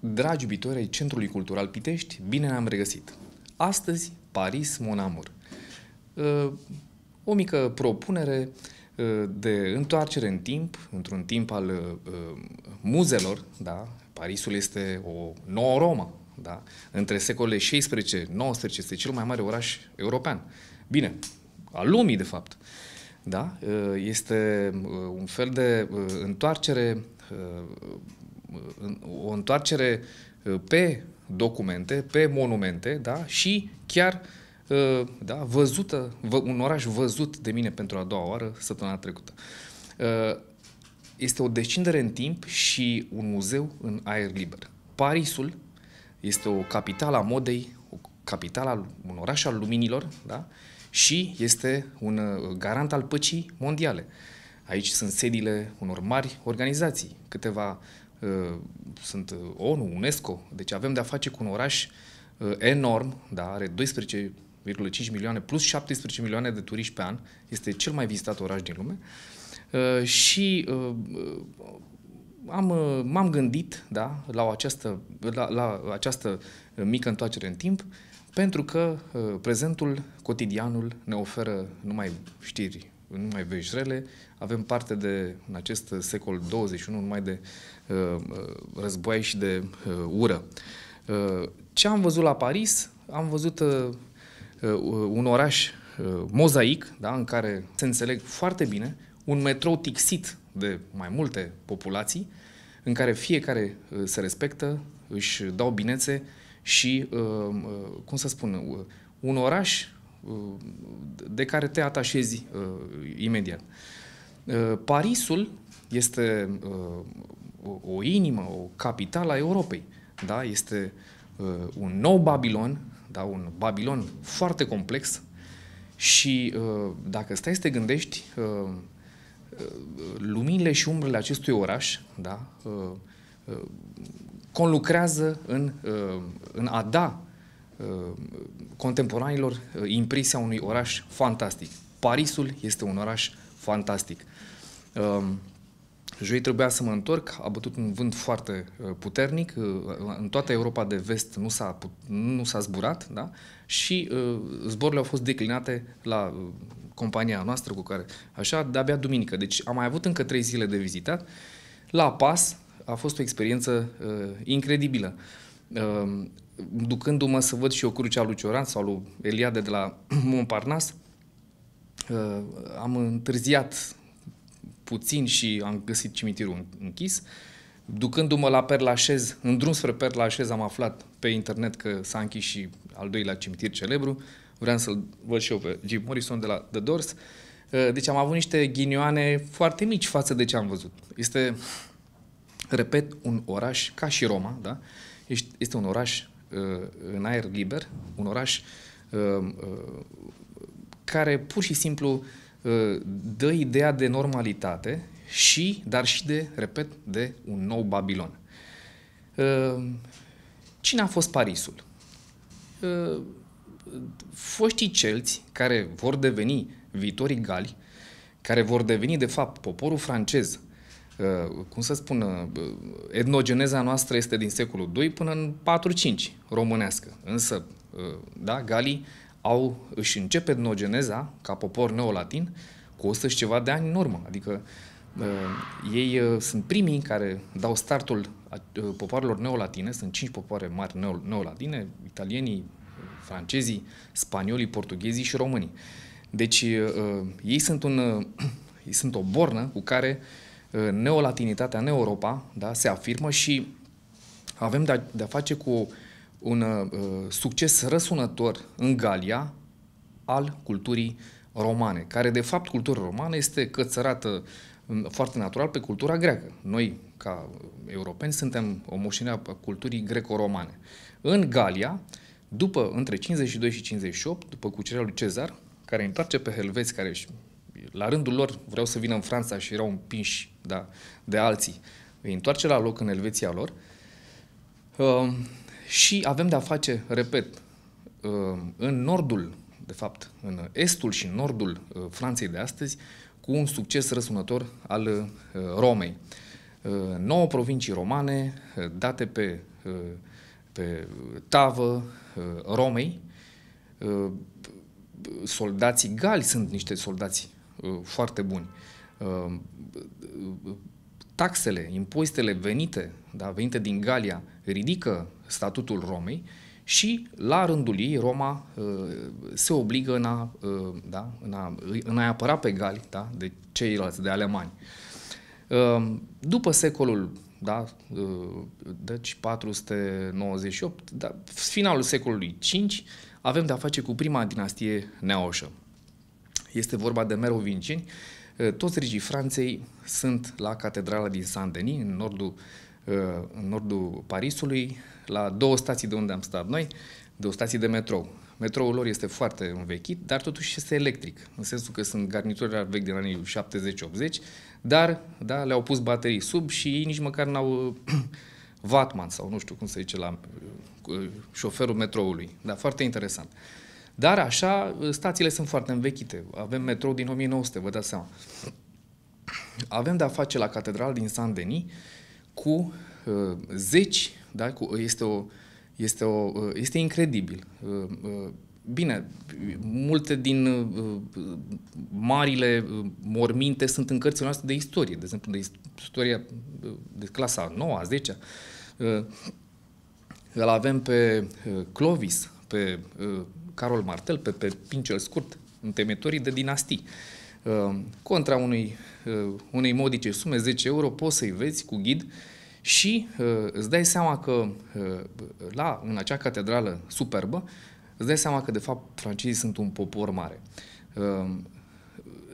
Dragi iubitori ai Centrului Cultural Pitești, bine ne-am regăsit! Astăzi, Paris Mon Amour. Uh, o mică propunere uh, de întoarcere în timp, într-un timp al uh, muzelor, da? Parisul este o nouă Roma, da? Între secolele 16-19 este cel mai mare oraș european. Bine, al lumii, de fapt. Da? Este un fel de întoarcere o întoarcere uh, pe documente, pe monumente, da? și chiar uh, da, văzută, un oraș văzut de mine pentru a doua oară săptămâna trecută. Uh, este o descindere în timp și un muzeu în aer liber. Parisul este o capitală a modei, o capitală, un oraș al luminilor, da? și este un garant al păcii mondiale. Aici sunt sediile unor mari organizații, câteva uh, Uh, sunt uh, ONU, UNESCO, deci avem de-a face cu un oraș uh, enorm, da, are 12,5 milioane plus 17 milioane de turiști pe an, este cel mai vizitat oraș din lume și am, m-am gândit da, la, această, la, la această mică întoarcere în timp pentru că prezentul, cotidianul ne oferă numai știri nu mai vești rele, avem parte de, în acest secol 21, numai de uh, uh război și de uh, ură. Uh, ce am văzut la Paris? Am văzut uh, uh, un oraș uh, mozaic, da, în care se înțeleg foarte bine, un metrou tixit de mai multe populații, în care fiecare uh, se respectă, își dau binețe și, uh, uh, cum să spun, uh, un oraș Uh, de care te atașezi uh, imediat. Uh, Parisul este o, o inimă, o capitală a Europei. Da? Este un nou Babilon, da? un Babilon foarte complex și dacă stai să te gândești, luminile și umbrele acestui oraș da? conlucrează în, în a da contemporanilor uh, impresia unui oraș fantastic. Parisul este un oraș fantastic. Um, joi trebuia să mă întorc, a bătut un vânt foarte uh, puternic, uh, în toată Europa de vest nu s-a, nu s-a zburat da? și zborurile au fost declinate la compania noastră cu care, așa, de-abia duminică. Deci am mai avut încă trei zile de vizitat. La pas a fost o experiență incredibilă. Um, ducându-mă să văd și o crucea lui Cioran sau lui Eliade de la Montparnasse, uh, am întârziat puțin și am găsit cimitirul închis. Ducându-mă la Perlașez, în drum spre Perlașez am aflat pe internet că s-a închis și al doilea cimitir celebru. Vreau să-l văd și eu pe Jim Morrison de la The Doors. Uh, deci am avut niște ghinioane foarte mici față de ce am văzut. Este, repet, un oraș ca și Roma, da? Este un oraș Uh, în aer liber, un oraș uh, uh, care pur și simplu dă ideea de normalitate și, dar și de, repet, de un nou Babilon. Cine a fost Parisul? Foștii celți care vor deveni viitorii gali, care vor deveni, de fapt, poporul francez cum să spun, etnogeneza noastră este din secolul II până în 4-5 românească. Însă, ă, da, galii au, își începe etnogeneza ca popor neolatin cu 100 și ceva de ani în urmă. Adică ă, ei ă, sunt primii care dau startul popoarelor neolatine, sunt cinci popoare mari neolatine, italienii, francezii, spaniolii, portughezii și românii. Deci ei sunt un, ei sunt o bornă cu care uh, Uh, neolatinitatea Neuropa, da, se afirmă și avem de-a, de face cu un uh, succes răsunător în Galia al culturii romane, care de fapt cultura romană este cățărată mm, foarte natural pe cultura greacă. Noi, ca europeni, suntem o moștenire a culturii greco-romane. În Galia, după între 52 și 58, după cucerirea lui Cezar, care întoarce pe helveți care își la rândul lor vreau să vină în Franța și erau împinși da, de alții. Îi întoarce la loc în Elveția lor uh, și avem de-a face, repet, uh, în nordul, de fapt, în estul și nordul uh, Franței de astăzi, cu un succes răsunător al uh, Romei. Uh, nouă provincii romane, uh, date pe, uh, pe tavă uh, Romei, uh, soldații gali sunt niște soldați Uh, foarte buni. Uh, uh, taxele, impozitele venite, da, venite din Galia, ridică statutul Romei și la rândul ei Roma se obligă în a, da, în a, în a apăra pe Gali da, de ceilalți, de alemani. După secolul da? Deci 498, da, finalul secolului 5, avem de-a face cu prima dinastie neoșă. Este vorba de merovincini. Toți regii Franței sunt la catedrala din Saint-Denis, în nordul, în nordul Parisului, la două stații de unde am stat noi, două stații de metrou. Metroul lor este foarte învechit, dar totuși este electric, în sensul că sunt garnituri vechi din anii 70-80, dar da, le-au pus baterii sub și ei nici măcar n-au vatman sau nu știu cum se zice la șoferul metroului. Da, foarte interesant. Uh, dar așa, stațiile sunt foarte învechite. Avem metrou din 1900, vă dați seama. Avem de-a face la catedral din Saint-Denis cu uh, zeci, da? cu, este, o, este, o, uh, este incredibil. Uh, uh, Bine, multe din uh, marile uh, morminte sunt în cărțile noastre de istorie, de exemplu, de istoria uh, de clasa 9-a, 10-a. Uh, îl avem pe uh, Clovis, pe uh, Carol Martel, pe, pe pincel scurt, întemeitorii de dinastii. Uh, contra unui, uh, unei modice sume, 10 euro, poți să-i vezi cu ghid și îți dai seama că la, în acea catedrală superbă, îți dai seama că, de fapt, francezii sunt un popor mare.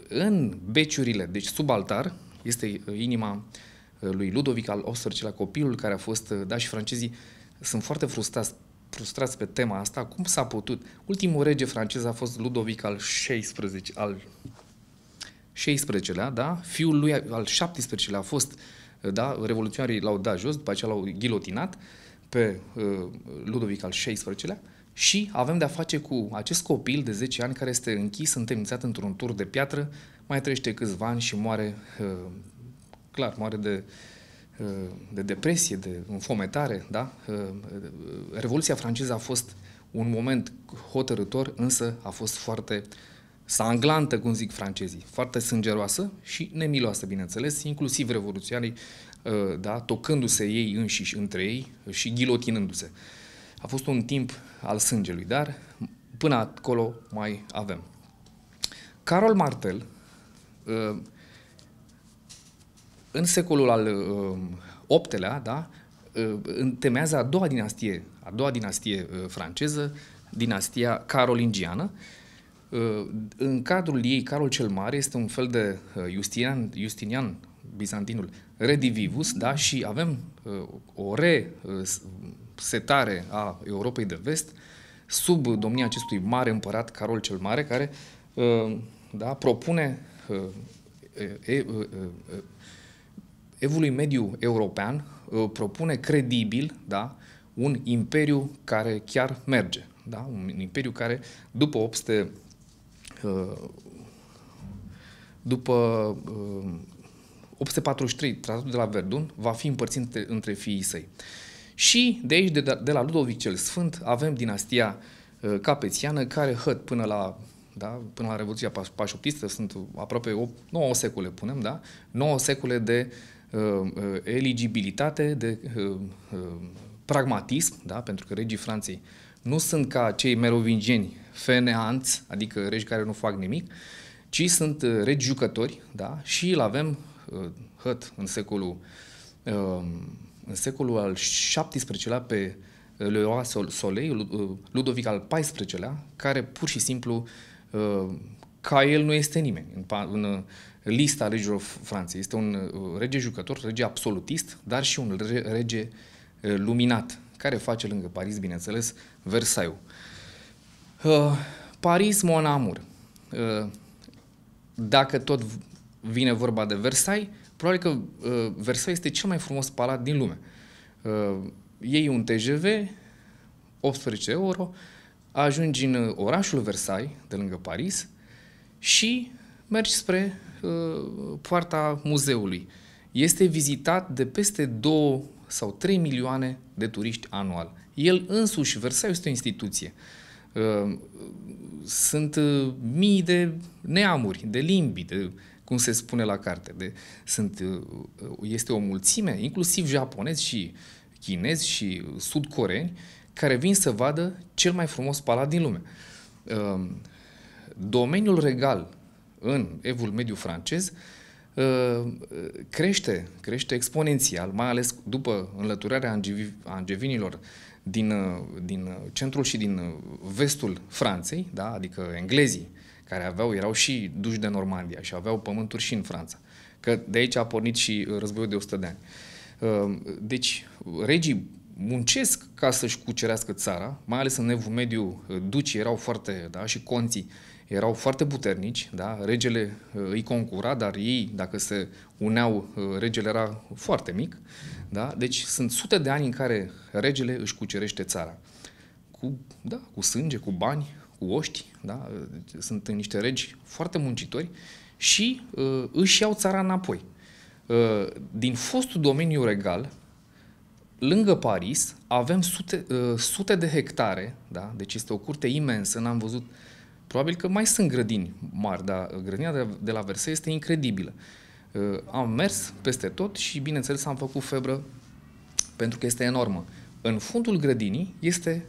în beciurile, deci sub altar, este inima lui Ludovic al xviii la copilul care a fost, da, și francezii sunt foarte frustrați frustrați pe tema asta, cum s-a putut? Ultimul rege francez a fost Ludovic al XVI, al 16-lea, da? Fiul lui al 17-lea a fost, da? Revoluționarii l-au dat jos, după aceea l-au ghilotinat pe uh, Ludovic al 16 lea și avem de-a face cu acest copil de 10 ani care este închis, întemnițat într-un tur de piatră, mai trăiește câțiva ani și moare, uh, clar, moare de uh, de depresie, de înfometare, da? Ă, Revoluția franceză a fost un moment hotărător, însă a fost foarte sanglantă, cum zic francezii, foarte sângeroasă și nemiloasă, bineînțeles, inclusiv revoluționarii, ă, da, tocându-se ei înșiși între ei și ghilotinându-se. A fost un timp al sângelui, dar până acolo mai avem. Carol Martel ă, în secolul al VIII-lea, uh, da, uh, întemează a doua dinastie, a doua dinastie uh, franceză, dinastia carolingiană. În cadrul ei, Carol cel Mare este un fel de Justinian, Justinian bizantinul redivivus, da, și avem o resetare a Europei de vest sub domnia acestui mare împărat Carol cel Mare, care da, propune evului mediu european uh, propune credibil da, un imperiu care chiar merge. Da? Un imperiu care, după 800, uh, după 843, uh, tratatul de la Verdun, va fi împărțit între, fiii săi. Și de aici, de, da, de la Ludovic cel Sfânt, avem dinastia capețiană care hăt până la da? până la Revoluția Pașoptistă, sunt aproape 8, 9 secole, punem, da? 9 secole de uh, Uh, uh, eligibilitate, de uh, pragmatism, da? pentru că regii Franței nu sunt ca cei merovingieni feneanți, adică regi care nu fac nimic, ci sunt regi jucători da? și îl avem hăt în secolul în secolul al XVII-lea pe Leoa Solei, Ludovic al XIV-lea, care pur și simplu ca el nu este nimeni în, în, lista regilor Franței. Este un uh, rege jucător, rege absolutist, dar și un rege uh, luminat, care face lângă Paris, bineînțeles, Versailles. Uh, Paris, Mon Amour. Dacă tot vine vorba de Versailles, probabil că Versailles este cel mai frumos palat din lume. Ei un TGV, 18 euro, ajungi în orașul Versailles, de lângă Paris, și mergi spre Uh, poarta muzeului. Este vizitat de peste 2 sau 3 milioane de turiști anual. El însuși, Versailles este o instituție. Uh, sunt uh, mii de neamuri, de limbi, de cum se spune la carte. De, sunt, este o mulțime, inclusiv japonezi și chinezi și sudcoreeni, care vin să vadă cel mai frumos palat din lume. Domeniul regal în evul mediu francez uh, crește, crește exponențial, mai ales după înlăturarea angevinilor din, uh, din centrul și din uh, vestul Franței, da? adică englezii, care aveau, erau și duși de Normandia și aveau pământuri și în Franța. Că de aici a pornit și războiul de 100 de ani. Deci, regii muncesc ca să-și cucerească țara, mai ales în evul mediu, ducii erau foarte, da, și conții, erau foarte puternici, da? regele uh, îi concura, dar ei, dacă se uneau, uh, regele era foarte mic. Da? Deci sunt sute de ani în care regele își cucerește țara. Cu, da, cu sânge, cu bani, cu oști, da? Deci sunt niște regi foarte muncitori și uh, își iau țara înapoi. Uh, din fostul domeniu regal, lângă Paris, avem sute, uh, sute de hectare, da? deci este o curte imensă, n-am văzut uh, Probabil că mai sunt grădini mari, dar grădina de la Versailles este incredibilă. Uh, am mers peste tot și, bineînțeles, am făcut febră pentru că este enormă. În fundul grădinii este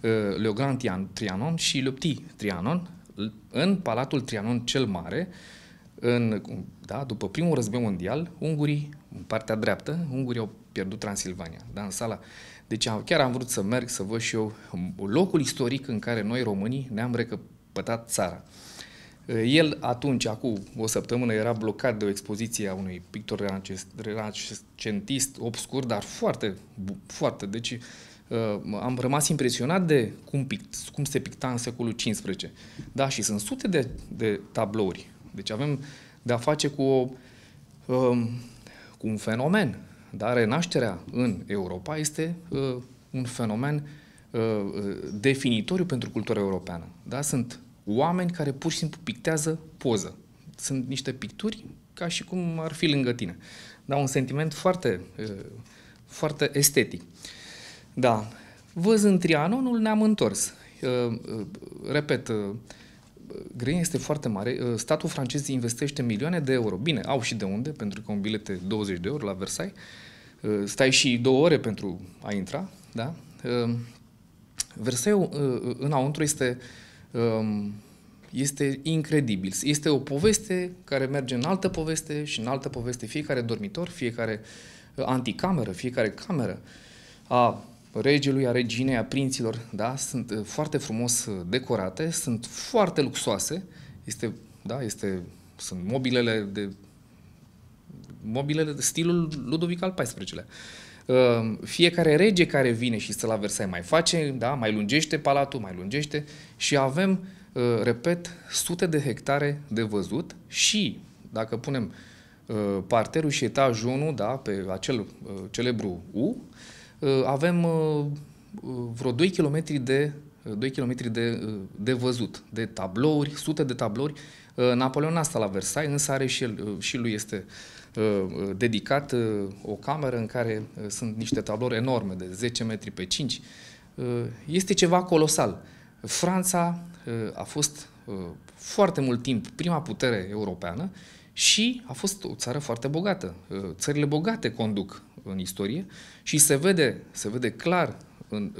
uh, Le Grand Trianon și Le Petit Trianon, în Palatul Trianon cel Mare, în, da, după primul război mondial, ungurii, în partea dreaptă, ungurii au pierdut Transilvania, da, în sala. Deci chiar am vrut să merg să văd și eu locul istoric în care noi românii ne-am recăpătat pătat țara. Eh, el atunci, acum o săptămână, era blocat de o expoziție a unui pictor renascentist obscur, dar foarte, foarte, deci eh, am rămas impresionat de cum, pict, cum se picta în secolul XV. Da, și sunt sute de, de tablouri. Deci avem de-a face cu, o, ehm, cu un fenomen. Dar renașterea în Europa este eh, un fenomen definitoriu pentru cultura europeană. Da? Sunt oameni care pur și simplu pictează poză. Sunt niște picturi ca și cum ar fi lângă tine. dar un sentiment foarte, eh, foarte estetic. Da. Văzând Trianonul, ne-am întors. Eh, eh, repet, grăina este foarte mare. Statul francez investește milioane de euro. Bine, au și de unde, pentru că un bilet de 20 de euro la Versailles. Stai și două ore pentru a intra, da? Versailles înăuntru este Um, este incredibil. Este o poveste care merge în altă poveste și în altă poveste. Fiecare dormitor, fiecare uh, anticameră, fiecare cameră a regelui, a reginei, a prinților, da? sunt uh, foarte frumos uh, decorate, sunt foarte luxoase, este, da, este, sunt mobilele de mobilele de stilul Ludovic al XIV-lea. Ehm, fiecare rege care vine și stă la Versailles mai face, da, mai lungește palatul, mai lungește și avem, ehm, repet, sute de hectare de văzut și, dacă punem ehm, parterul și etajul 1, da, pe acel celebru U, avem vreo 2 km de 2 km de, de văzut, de tablouri, sute de tablouri. Napoleon asta la Versailles, însă are și el, și lui este uh, Uh, dedicat uh, o cameră în care uh, sunt niște tablouri enorme de 10 metri pe 5. Este ceva colosal. Franța a fost foarte mult timp prima putere europeană și a fost o țară foarte bogată. Țările bogate conduc în istorie și se vede, se vede clar în,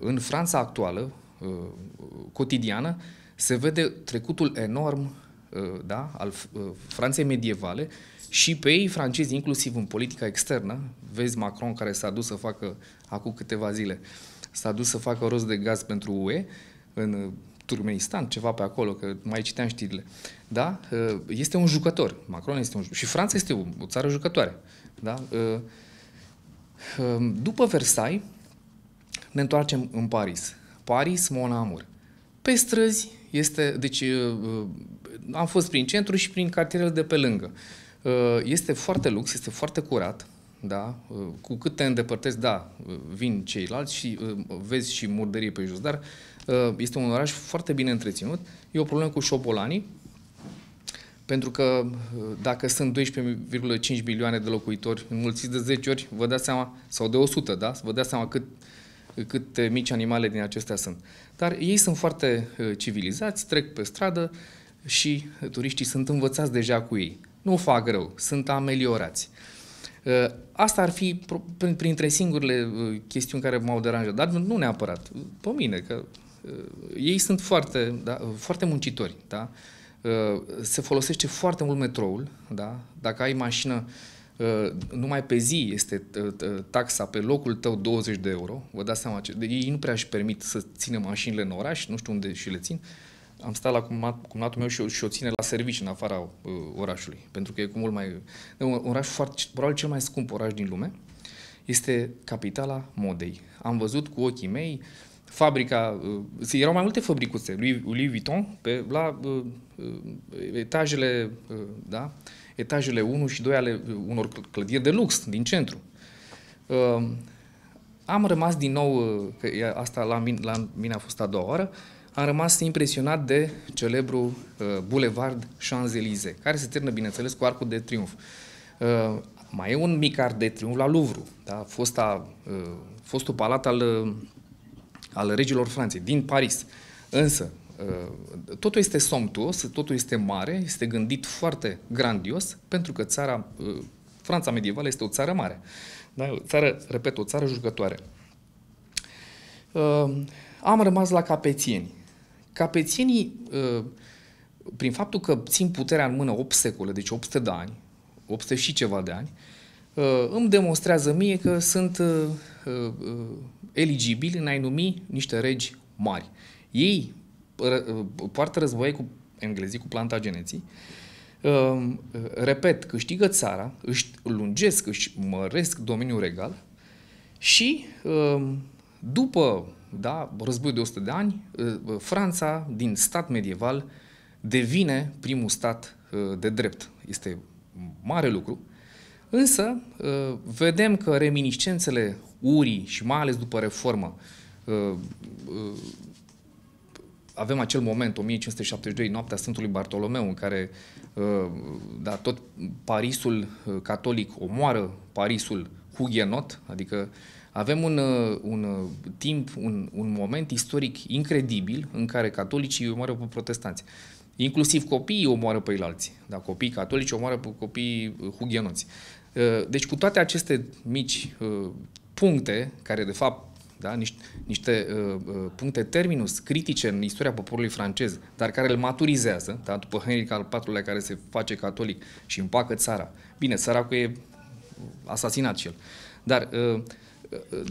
în Franța actuală, cotidiană, se vede trecutul enorm da, al Franței medievale și pe ei francezi, inclusiv în politica externă, vezi Macron care s-a dus să facă, acum câteva zile, s-a dus să facă rost de gaz pentru UE în uh, Turkmenistan, ceva pe acolo, că mai citeam știrile. Da? Uh, este un jucător. Macron este un jucător. Și Franța este o țară jucătoare. Da? Uh, um, după Versailles, ne întoarcem în Paris. Paris, Mon Amour. Pe străzi este, deci am fost prin centru și prin cartierele de pe lângă. Uh, Uh, este foarte lux, este foarte curat, da? Uh, cu cât te îndepărtezi, da, uh, vin ceilalți și vezi și murdării pe jos, dar este un oraș foarte bine întreținut. E o problemă cu șobolanii, pentru că dacă sunt 12,5 milioane de locuitori, înmulțiți de 10 ori, vă dați seama, sau de 100, da? Vă dați seama cât, câte mici animale din acestea sunt. Dar ei sunt foarte civilizați, trec pe stradă și turiștii sunt învățați deja cu ei nu fac rău, sunt ameliorați. Uh, asta ar fi printre singurele uh, chestiuni care m-au deranjat, dar nu neapărat pe mine, că uh, ei sunt foarte, da, foarte muncitori, da? se folosește foarte mult metroul, da? dacă ai mașină numai pe zi este taxa pe locul tău 20 de euro, vă dați seama, ce, ei nu prea își permit să țină mașinile în oraș, nu știu unde și le țin, am stat la cumnatul meu și, și o ține la servici în afara uh, orașului, pentru că e cu mult mai... Un oraș foarte, probabil cel mai scump oraș din lume este capitala modei. Am văzut cu ochii mei fabrica, uh, erau mai multe fabricuțe lui, lui Vuitton pe, la uh, uh etajele, uh, da? etajele 1 și 2 ale uh, unor clădiri de lux din centru. Uh, am rămas din nou, uh, că asta la mine, la mine a fost a doua oară, uh, am rămas impresionat de celebrul uh, Boulevard Champs-Élysées, care se termină, bineînțeles, cu Arcul de Triunf. Uh, mai e un mic arc de triunf la Louvre, da? Fosta, uh, fostul palat al, al regilor Franței, din Paris. Însă, totul este somptuos, totul este mare, este gândit foarte grandios, pentru că țara, Franța medievală este o țară mare. Da? O țară, repet, o țară jucătoare. Am rămas la capețieni capețienii, uh, prin faptul că țin puterea în mână 8 secole, deci 800 de ani, 800 și ceva de ani, uh, îmi demonstrează mie că sunt uh, eligibili în a-i numi niște regi mari. Ei poartă război cu englezii, cu planta geneții, repet, câștigă țara, își lungesc, își măresc domeniul regal și după da, războiul de 100 de ani, ă, ă, Franța, din stat medieval, devine primul stat ă, de drept. Este mare lucru. Însă, vedem că reminiscențele urii și mai ales după reformă, avem acel moment, 1572, noaptea Sfântului Bartolomeu, în care da, tot Parisul catolic omoară Parisul hugenot, adică uh, avem un, uh, un uh, timp, un, un moment istoric incredibil în care catolicii îi omoară pe protestanți. Inclusiv copiii omoară pe alții. Da? Copiii catolici omoară pe copiii uh, hugenoți. Deci cu toate aceste mici puncte, care de fapt da? niște, niște uh, puncte terminus critice în istoria poporului francez, dar care îl maturizează, da? după Henric al IV-lea care se face catolic și împacă țara. Bine, țara cu e asasinat și el. Dar uh,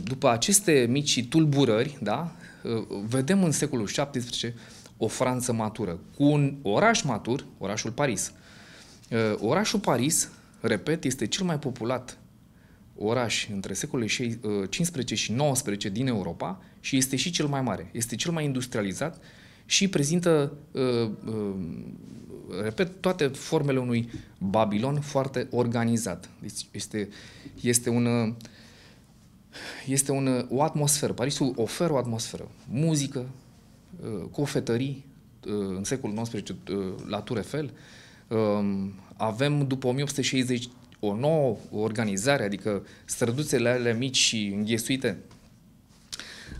după aceste mici tulburări, da, vedem în secolul XVII o Franță matură, cu un oraș matur, orașul Paris. Uh, orașul Paris, repet, este cel mai populat oraș între secolele 15 uh, și 19 din Europa și este și cel mai mare, este cel mai industrializat și prezintă, uh, repet, toate formele unui Babilon foarte organizat. Deci este, este un este un, uh, o atmosferă. Parisul oferă o atmosferă. Muzică, uh, cofetării uh, în secolul XIX la Tour Eiffel. Um, avem după 1860 o nouă organizare, adică străduțele alea mici și înghesuite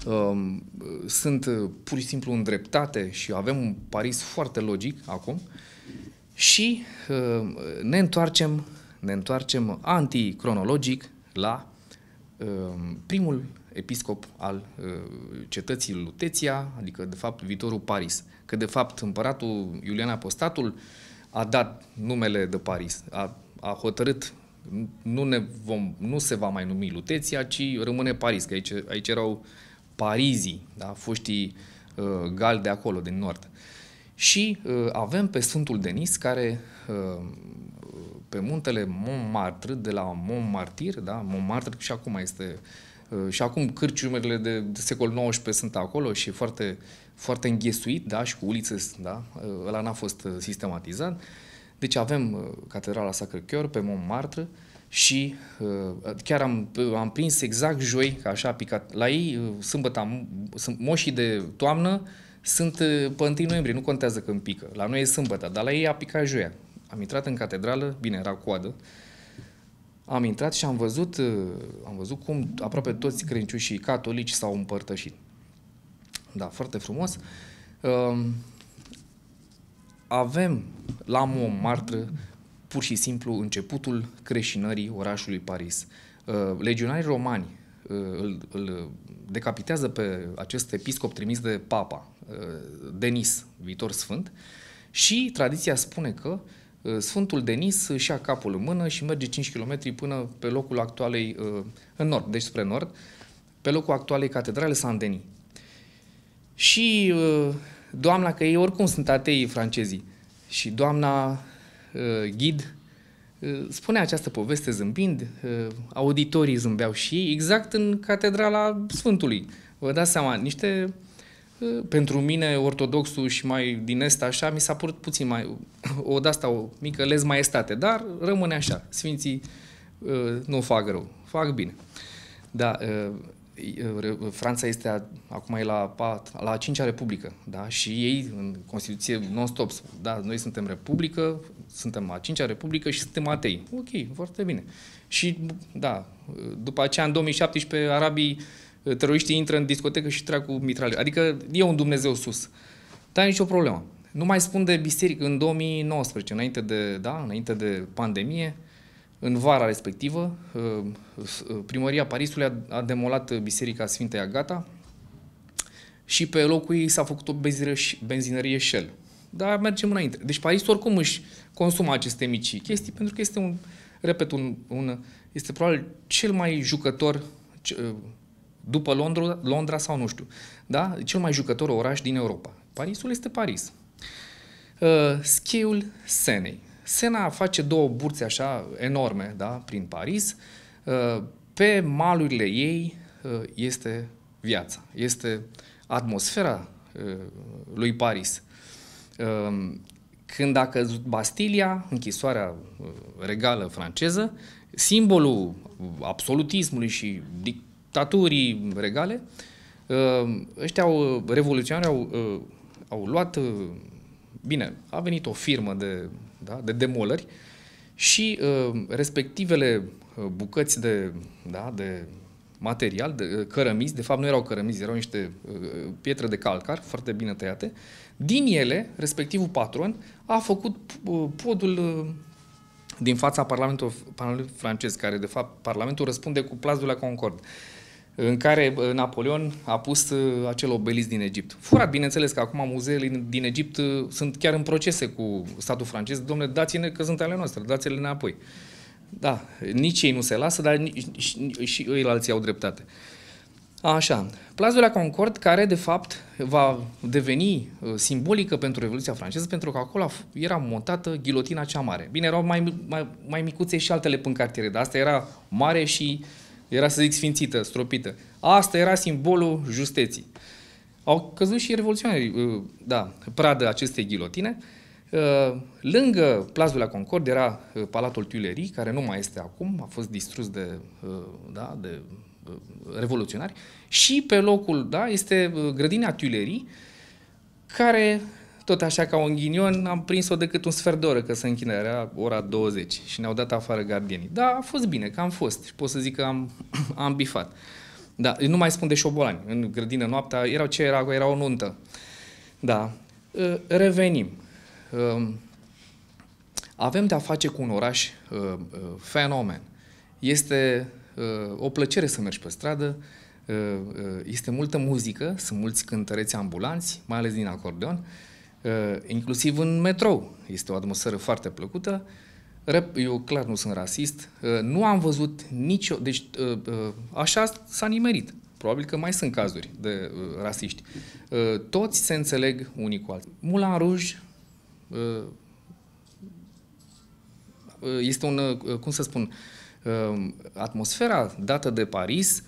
um, sunt pur și simplu îndreptate și avem un Paris foarte logic acum și ne întoarcem, ne întoarcem anticronologic la Ehm, primul episcop al eh, cetății Luteția, adică de fapt viitorul Paris, că de fapt împăratul Iulian Apostatul a dat numele de Paris, a, a hotărât nu, ne vom, nu se va mai numi Luteția, ci rămâne Paris, că aici, aici erau parizii, da? foștii uh, eh, gal de acolo, din nord. Și uh, avem pe Sfântul Denis, care uh, pe muntele Montmartre, de la Montmartir, da? Montmartre și acum este uh, și acum cârciumele de, de secol XIX sunt acolo și foarte, foarte înghesuit, da, și cu ulițe, da, uh, ăla n-a fost uh, sistematizat. Deci avem Catedrala sacre cœur pe Montmartre și chiar am, am prins exact joi, că așa a picat, la ei sâmbătă, sunt moșii de toamnă, sunt pe 1 noiembrie, nu contează când pică. La noi e sâmbătă, dar la ei a picat joia. Am intrat în catedrală, bine, era coadă, am intrat și am văzut, uh, am văzut cum aproape toți credincioșii catolici s-au împărtășit. Da, foarte frumos. Um, avem la Montmartre pur și simplu începutul creșinării orașului Paris. Uh, legionarii romani uh, îl, îl decapitează pe acest episcop trimis de papa, Denis, viitor sfânt, și tradiția spune că uh, Uh, Sfântul Denis și ia capul în mână și merge 5 km până pe locul actualei, uh, în nord, deci spre nord, pe locul actualei catedrale San Denis. Și uh, doamna, că ei oricum sunt atei francezii, și doamna ghid spune această poveste zâmbind, auditorii zâmbeau și ei, exact în catedrala Sfântului. Vă dați seama, niște pentru mine, ortodoxul și mai din est așa, mi s-a părut puțin mai, o de asta, o mică lez maestate dar rămâne așa. Sfinții uh, nu fac rău, fac bine. Da, uh, uh, Franța este acum e la, pat la a cincea republică, da? Și ei în Constituție non-stop, da, noi suntem republică, suntem a cincea republică și suntem atei. Ok, foarte bine. Și da, după aceea în 2017 arabii teroriștii intră în discotecă și trag cu mitrale. Adică e un Dumnezeu sus. Dar nicio problemă. Nu mai spun de biserică. În 2019, înainte de, da, înainte de pandemie, în vara respectivă, uh, primăria Parisului a demolat biserica Sfintei Agata și pe locul ei s-a făcut o benzinărie Shell. Dar mergem înainte. Deci Paris oricum își consumă aceste mici chestii pentru că este un, repet, un, un este probabil cel mai jucător uh, după Londra, Londra sau nu știu. Da? Cel mai jucător oraș din Europa. Parisul este Paris. Uh, schiul Senei. Sena face două burțe așa enorme da? prin Paris. Uh, pe malurile ei uh, este viața, este atmosfera uh, lui Paris. Uh, când a căzut Bastilia, închisoarea uh, regală franceză, simbolul absolutismului și dic- staturii regale, uh, ăștia au, revoluționari au, uh, au luat, uh, bine, a venit o firmă de, da, de demolări și respectivele bucăți de, da, de material, de cărămizi, de fapt nu erau cărămizi, erau niște pietre de calcar foarte bine tăiate, din ele, respectivul patron a făcut podul din fața Parlamentului francez, care de fapt Parlamentul răspunde cu plazul la Concord. Uh, în care Napoleon a pus ă, acel obelis din Egipt. Furat, bineînțeles, că acum muzeele din Egipt ă, sunt chiar în procese cu statul francez. Domnule, dați-ne că sunt ale noastre, dați-le înapoi. Da, nici ei nu se lasă, dar și, ei alții au dreptate. Așa, Plaza la Concord, care de fapt va deveni ă, simbolică pentru Revoluția franceză, pentru că acolo era montată ghilotina cea mare. Bine, erau mai, mai, mai micuțe și altele pâncartiere, dar asta era mare și uh, era, să zic, sfințită, stropită. Asta era simbolul justeții. Au căzut și revoluționarii, uh, da, pradă acestei ghilotine. Uh, lângă plazul la Concord era uh, Palatul Tuilerii, care nu mai este acum, a fost distrus de, da, de revoluționari. Și pe locul, da, este grădina Tuilerii, care tot așa ca un ghinion, am prins-o decât un sfert de oră, că se închină, era ora 20 și ne-au dat afară gardienii. Da, a fost bine, că am fost și pot să zic că am, am bifat. Da, nu mai spun de șobolani. În grădină noaptea erau ce era, era o nuntă. Da. Ă, revenim. Ă, avem de-a face cu un oraș ă, fenomen. Este o plăcere să mergi pe stradă, este multă muzică, sunt mulți cântăreți ambulanți, mai ales din acordeon, inclusiv în metrou. Este o atmosferă foarte plăcută. Eu clar nu sunt rasist. Ă, nu am văzut nicio... Deci ă, ă, așa s-a nimerit. Probabil că mai sunt cazuri de rasiști. Toți se înțeleg unii cu alții. Mulan Ruj este un, cum să spun, atmosfera dată de Paris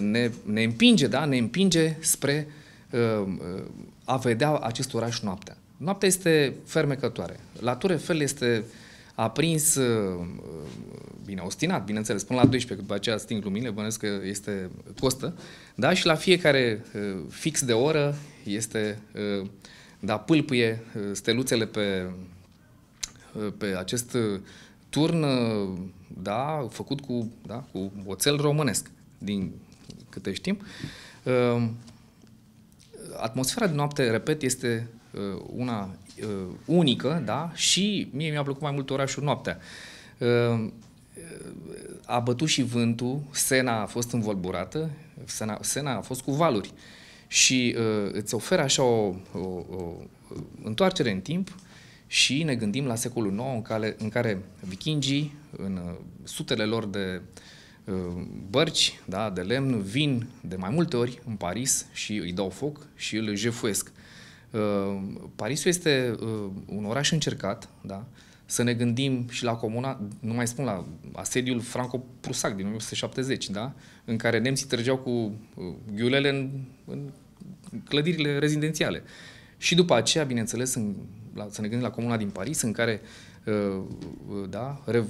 ne, ne împinge, da? Ne împinge spre Um, uh, a vedea acest oraș noaptea. Noaptea este fermecătoare. La Turefel este aprins, uh, uh, bine, ostinat, bineînțeles, până la 12, după aceea sting lumine, bănesc că este costă, da? Și la fiecare fix de oră este, da, pâlpâie steluțele pe, pe acest turn, da, făcut cu, da, cu oțel românesc, din câte știm. Um, atmosfera de noapte, repet, este uh, una uh, unică, da? Și mie mi-a plăcut mai mult orașul noaptea. Uh, a bătut și vântul, Sena a fost învolburată, Sena, Sena a fost cu valuri și uh, îți oferă așa o, o, o întoarcere în timp și ne gândim la secolul IX în care, în care vikingii, în sutele lor de uh, Uh, bărci da, de lemn vin de mai multe ori în Paris și îi dau foc și îl jefuiesc. Uh, Parisul este uh, un oraș încercat, da? să ne gândim și la comuna, nu mai spun la asediul franco-prusac din 1970, da? în care nemții trăgeau cu ghiulele în, în clădirile rezidențiale. Și după aceea, bineînțeles, în, la, să ne gândim la comuna din Paris, în care uh, da, re,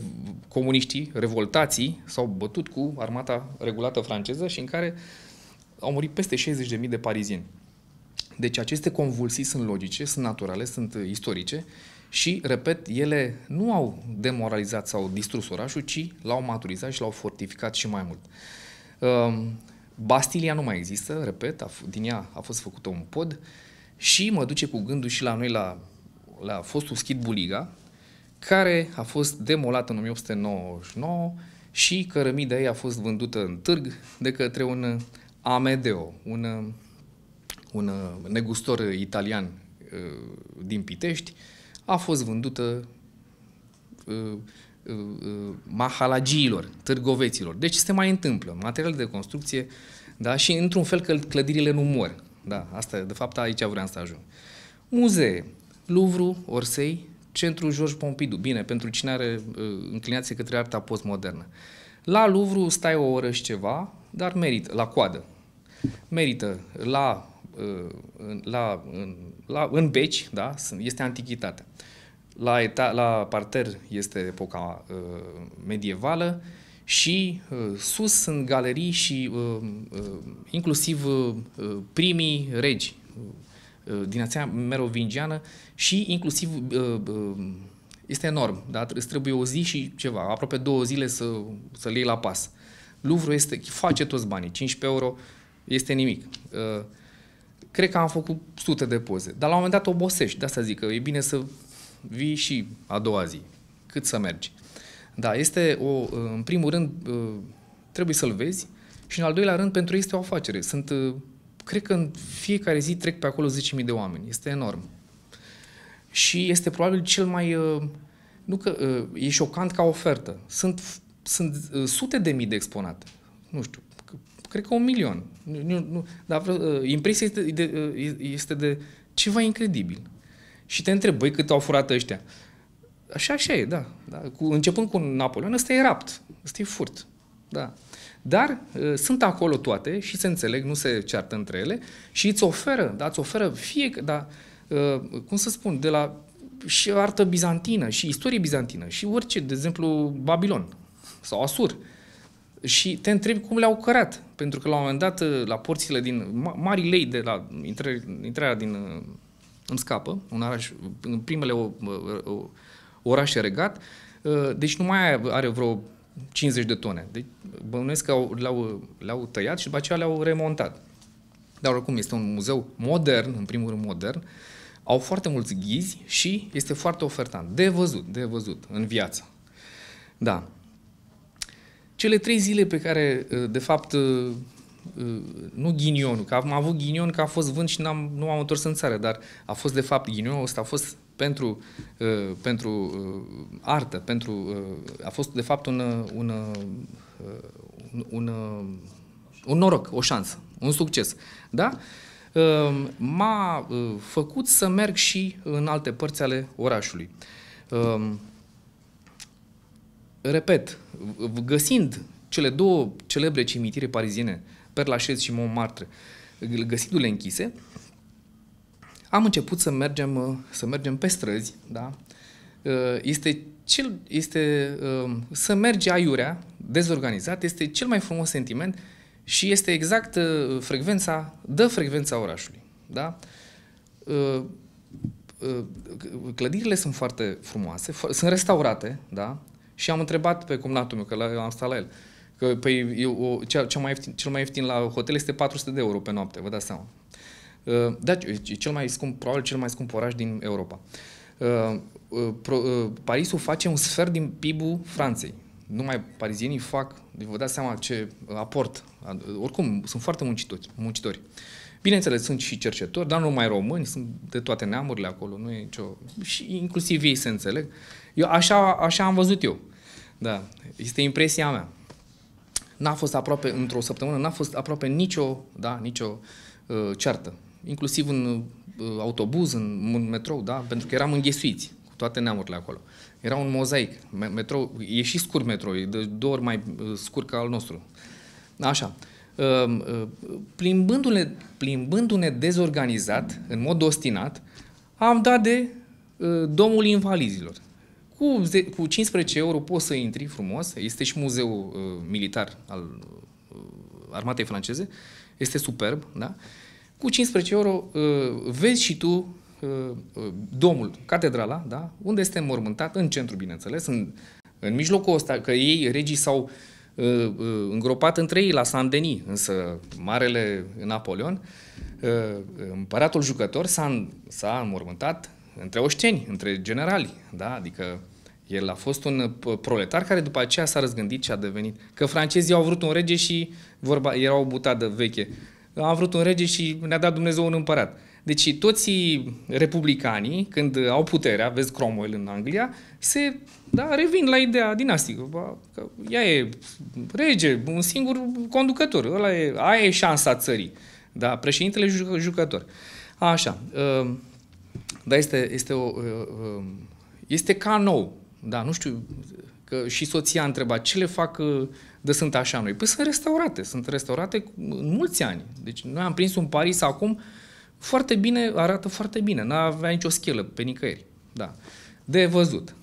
comuniștii, revoltații, s-au bătut cu armata regulată franceză și în care au murit peste 60.000 de parizieni. Deci aceste convulsii sunt logice, sunt naturale, sunt istorice și, repet, ele nu au demoralizat sau distrus orașul, ci l-au maturizat și l-au fortificat și mai mult. Ehm, Bastilia nu mai există, repet, a, din ea a fost făcută un pod și mă duce cu gândul și la noi la, la fostul schid Buliga, care a fost demolat în 1899 și cărămida ei a fost vândută în târg de către un Amedeo, un, un negustor italian uh, din Pitești, a fost vândută uh, uh, mahalagiilor, târgoveților. Deci se mai întâmplă. Materiale de construcție, da, și într-un fel că clădirile nu mor. Da, asta, de fapt, aici vreau să ajung. Muzee. Louvre, Orsay, Centru George Pompidou, bine, pentru cine are uh, înclinație către arta postmodernă. La Louvre stai o oră și ceva, dar merită, la coadă. Merită la, uh, la, în, la, în beci, da? este antichitatea. La, eta, la parter este epoca uh, medievală și uh, sus sunt galerii și uh, uh, inclusiv uh, uh primii regi din uh, dinastia merovingiană și inclusiv uh, uh, este enorm, da? îți trebuie o zi și ceva, aproape două zile să, să-l iei la pas. Louvre este, face toți banii, 15 euro este nimic. Cred că am făcut sute de poze, dar la un moment dat obosești, de asta zic că e bine să vii și a doua zi, cât să mergi. Da, este o, în primul rând, trebuie să-l vezi și în al doilea rând, pentru ei este o afacere. Sunt cred că în fiecare zi trec pe acolo 10.000 de oameni. Este enorm. Și este probabil cel mai... Uh, nu că uh, e șocant ca ofertă. Sunt, sunt uh, sute de mii de exponate. Nu știu, cred că un milion. Nu, nu, dar impresia este de, este de ceva incredibil. Și te întreb, băi, cât au furat ăștia? Așa, așa e, da. da. Cu, începând cu Napoleon, ăsta e rapt, ăsta e furt. Da. Dar uh, sunt acolo toate și se înțeleg, nu se ceartă între ele și îți oferă, da, îți oferă fie, da, uh, cum să spun, de la și artă bizantină și istorie bizantină și orice, de exemplu, Babilon sau Asur. Și te întrebi cum le-au cărat, pentru că la un moment dat uh, la porțile din mari lei de la intrarea din uh, îmi scapă, un oraș, în primele o, uh, o, orașe regat, deci nu mai are vreo 50 de tone. Deci bănuiesc că au, le-au, le-au tăiat și după aceea le-au remontat. Dar oricum este un muzeu modern, în primul rând modern, au foarte mulți ghizi și este foarte ofertant. De văzut, de văzut, în viață. Da. Cele trei zile pe care, uh, de fapt, uh, uh, nu ghinionul, că am avut ghinion că a fost vânt și n-am, nu am întors în țară, dar a fost de fapt ghinionul ăsta, a fost pentru, uh, pentru uh, artă, pentru, uh, a fost de fapt un, un, un, uh, un noroc, o șansă, un succes. Da? M-a făcut să merg și în alte părți ale orașului. Repet, găsind cele două celebre cimitire pariziene, Père Lachaise și Montmartre, găsindu-le închise, uh, am început să mergem, uh, să mergem pe străzi, da? Uh, este, cel, este uh, să mergi aiurea, dezorganizat, este cel mai frumos sentiment și este exact frecvența, dă frecvența orașului, da? Clădirile sunt foarte frumoase, sunt restaurate, da? Și am întrebat pe cumnatul meu, că la, am stat la el, că păi, eu, cea, cea mai ieftin, cel mai ieftin la hotel este 400 de euro pe noapte, vă dați seama. Uh, Uh, da, cel mai scump, probabil cel mai scump oraș din Europa. Uh, uh, Parisul face un sfert din PIB-ul Franței. Numai parizienii fac, deci vă dați seama ce aport. Oricum, sunt foarte muncitori. muncitori. Bineînțeles, sunt și cercetori, dar nu numai români, sunt de toate neamurile acolo, nu e nicio... Și inclusiv ei se înțeleg. Eu așa, așa am văzut eu. Da, este impresia mea. N-a fost aproape, într-o săptămână, n-a fost aproape nicio, da, nicio uh, ceartă inclusiv în uh, autobuz, în, în metrou, da? pentru că eram înghesuiți cu toate neamurile acolo. Era un mozaic. Metrou, e și scurt metrou, e de două ori mai uh, scurt ca al nostru. Da, așa. Um, uh, plimbându-ne, plimbându-ne dezorganizat, în mod ostinat, am dat de domul invalizilor. Cu, cu 15 euro poți să intri frumos, este și muzeul militar al armatei franceze, este superb, da? Uh, cu 15 euro uh, vezi și tu uh, uh, domul, catedrala, da? unde este mormântat, în centru, bineînțeles, în, în mijlocul ăsta, că ei, regii, s-au îngropat între ei la Saint-Denis, însă Marele Napoleon, împăratul jucător, s-a, s-a înmormântat între oșteni, între generali, da? adică el a fost un proletar care după aceea s-a răzgândit și a devenit. Că francezii au vrut un rege și vorba, era o de veche am vrut un rege și ne-a dat Dumnezeu un împărat. Deci toți republicanii, când au puterea, vezi Cromwell în Anglia, se da, revin la ideea dinastică. Ba, că ea e rege, un singur conducător. Ăla e, aia e șansa țării. Da, președintele jucător. Așa. Uh, da, este, este, o, uh, uh, este ca nou. Da, nu știu, Că și soția întreba, ce le fac ă, de sunt așa noi? Păi sunt restaurate, sunt restaurate în mulți ani. Deci noi am prins un Paris acum foarte bine, arată foarte bine, n-avea nicio schelă pe nicăieri. Da. De văzut.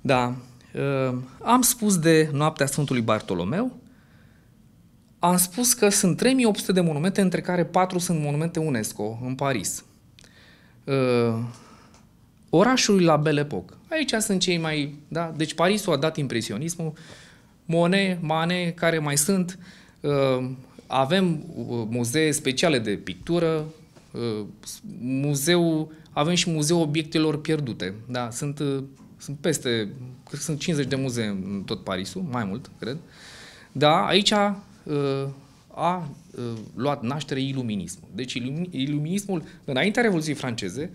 Da. Ă, am spus de noaptea Sfântului Bartolomeu, am spus că sunt 3800 de monumente, între care 4 sunt monumente UNESCO în Paris. Ă, orașul la Belle Époque. Aici sunt cei mai... Da? Deci Parisul a dat impresionismul, Monet, Mane, care mai sunt. Uh, avem uh, muzee speciale de pictură, uh, muzeu, avem și muzeul obiectelor pierdute. Da? Sunt, sunt peste, cred că sunt 50 de muzee în tot Parisul, mai mult, cred. Da, aici a, a luat naștere iluminismul. Deci iluminismul, înaintea Revoluției franceze,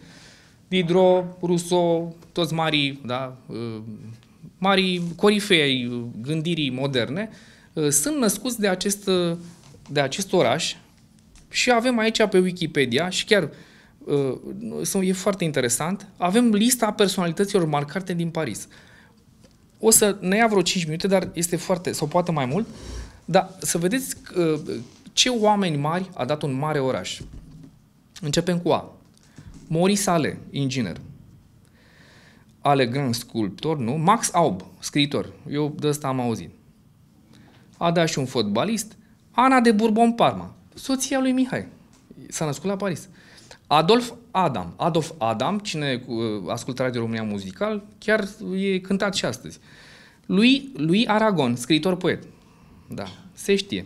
Didro, Rousseau, toți mari, da, uh, mari corifei uh, gândirii moderne, uh, sunt născuți de acest, de acest oraș și avem aici pe Wikipedia și chiar e foarte interesant, avem lista personalităților marcate din Paris. O să ne ia vreo 5 minute, dar este foarte, sau poate mai mult, dar să vedeți ce oameni mari a dat un mare oraș. Începem cu A. Morisale, inginer. Alegând sculptor, nu? Max Aub, scriitor. Eu de ăsta am auzit. A dat și un fotbalist. Ana de Bourbon Parma, soția lui Mihai. S-a născut la Paris. Adolf Adam. Adolf Adam, cine uh, ascultă Radio România Muzical, chiar e cântat și astăzi. Lui, lui Aragon, scriitor poet. Da, se știe.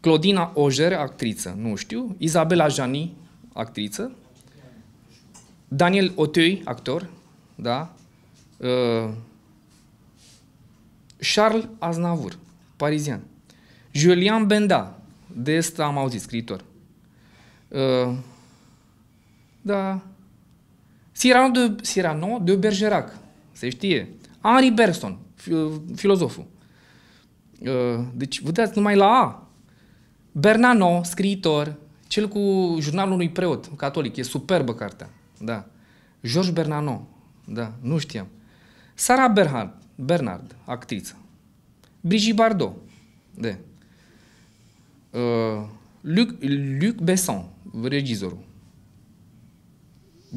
Clodina Ojer, actriță, nu știu. Izabela Jani, actriță. Daniel Auteuil, actor, da? Uh, Charles Aznavour, parizian. Julian Benda, de asta am auzit, scriitor. Uh, da. Cyrano de, Cyrano de Bergerac, se știe. Henri Bergson, uh, filozoful. Uh, deci, vă dați numai la A. Bernano, scriitor, cel cu jurnalul unui preot catolic, e superbă cartea da. George Bernano, da, nu știam. Sara Bernhard, Bernard, actriță. Brigitte Bardot, de. Uh, Luc, Luc Besson, regizorul.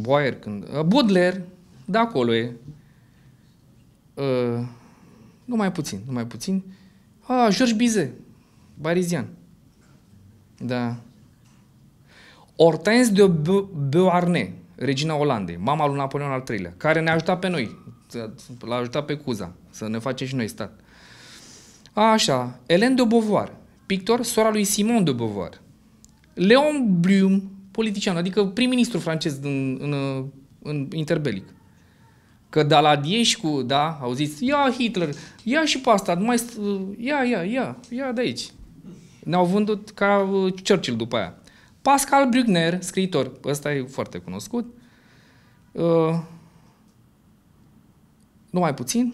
Boyer, când... Uh, Baudelaire, de acolo e. Uh, mai puțin, nu mai puțin. Ah, George Bizet, barizian. Da. Hortense de Beauharnais, regina Olandei, mama lui Napoleon al III-lea, care ne-a ajutat pe noi, l-a ajutat pe Cuza să ne facem și noi stat. Așa, Elen de Beauvoir, pictor, sora lui Simon de Beauvoir. Leon Blum, politician, adică prim-ministru francez în, în, în interbelic. Că de da la cu, da, au zis, ia Hitler, ia și pe asta, mai, ia, ia, ia, ia de aici. Ne-au vândut ca uh, Churchill după aia. Pascal Brugner, scriitor, ăsta e foarte cunoscut, uh, numai puțin,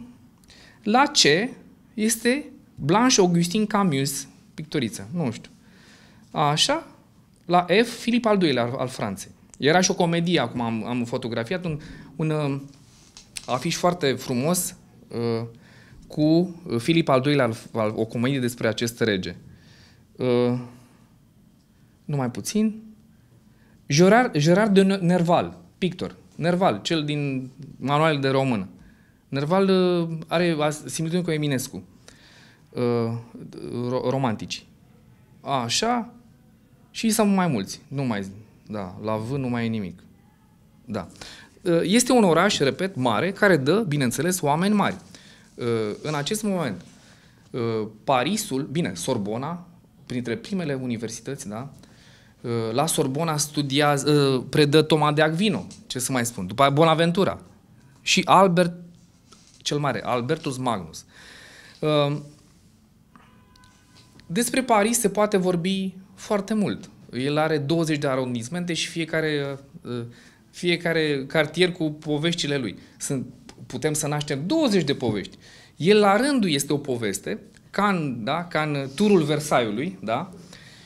la ce este Blanche Augustin Camus, pictoriță, nu știu. Așa, la F, Filip al doilea al, al Franței. Era și o comedie, acum am, am fotografiat un, un uh, afiș foarte frumos uh, cu Filip al doilea, al, al, o comedie despre acest rege. Uh, numai puțin, Gerard, Gerard de Nerval, pictor, Nerval, cel din manualele de română. Nerval uh, are similitudine cu Eminescu, uh, romantici. A, așa, și sunt mai mulți, nu mai, da, la V nu mai e nimic. Da. Uh, este un oraș, repet, mare, care dă, bineînțeles, oameni mari. În acest moment, Parisul, bine, Sorbona, printre primele universități, da, Uh, la Sorbona studiază, uh, predă Toma de Agvino, ce să mai spun, după aia Bonaventura și Albert cel Mare, Albertus Magnus. Uh, despre Paris se poate vorbi foarte mult. El are 20 de arondismente și fiecare, fiecare cartier cu poveștile lui. Sunt, putem să naștem 20 de povești. El la rândul este o poveste, ca în, da, ca în turul Versaiului, da?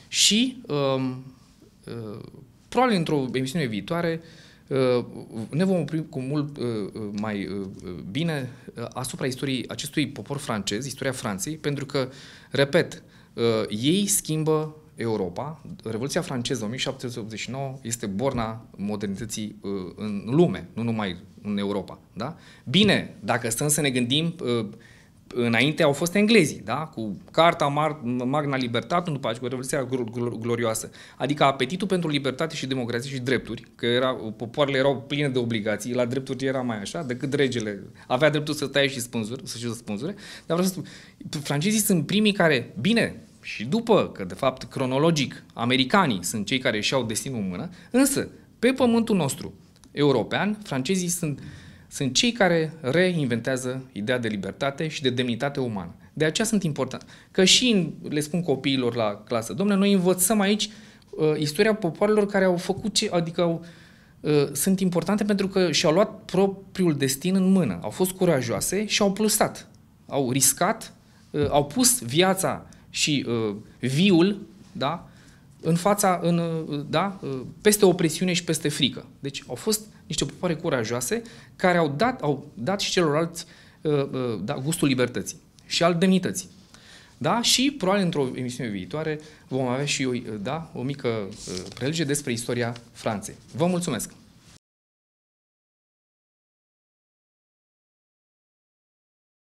și um, Uh, probabil într-o emisiune viitoare uh, ne vom opri cu mult uh, mai bine asupra istoriei acestui popor francez, istoria Franței, pentru că, repet, ei schimbă Europa. Revoluția franceză 1789 este borna modernității în lume, nu numai în Europa. Da? Bine, dacă stăm să ne gândim înainte au fost englezii, da? cu Carta Mar- Magna Libertatum, după aceea cu Revoluția Glorioasă. Adică apetitul pentru libertate și democrație și drepturi, că era, popoarele erau pline de obligații, la drepturi era mai așa, decât regele. Avea dreptul să taie și spânzuri, să și să spânzure, dar vreau să spun, francezii sunt primii care, bine, și după, că de fapt cronologic, americanii sunt cei care și-au destinul în mână, însă, pe pământul nostru european, francezii sunt uh, sunt cei care reinventează ideea de libertate și de demnitate umană. De aceea sunt important. Că și le spun copiilor la clasă, domnule, noi învățăm aici uh, istoria popoarelor care au făcut ce, adică au, uh, sunt importante pentru că și-au luat propriul destin în mână. Au fost curajoase și au plusat. Au riscat, uh, au pus viața și uh, viul, da, în fața, în, uh, da, uh, peste opresiune și peste frică. Deci au fost niște popoare curajoase care au dat, au dat și celorlalți uh, uh, da, gustul libertății și al demnității. Da? Și probabil într-o emisiune viitoare vom avea și eu, da, o mică uh, prelege despre istoria Franței. Vă mulțumesc!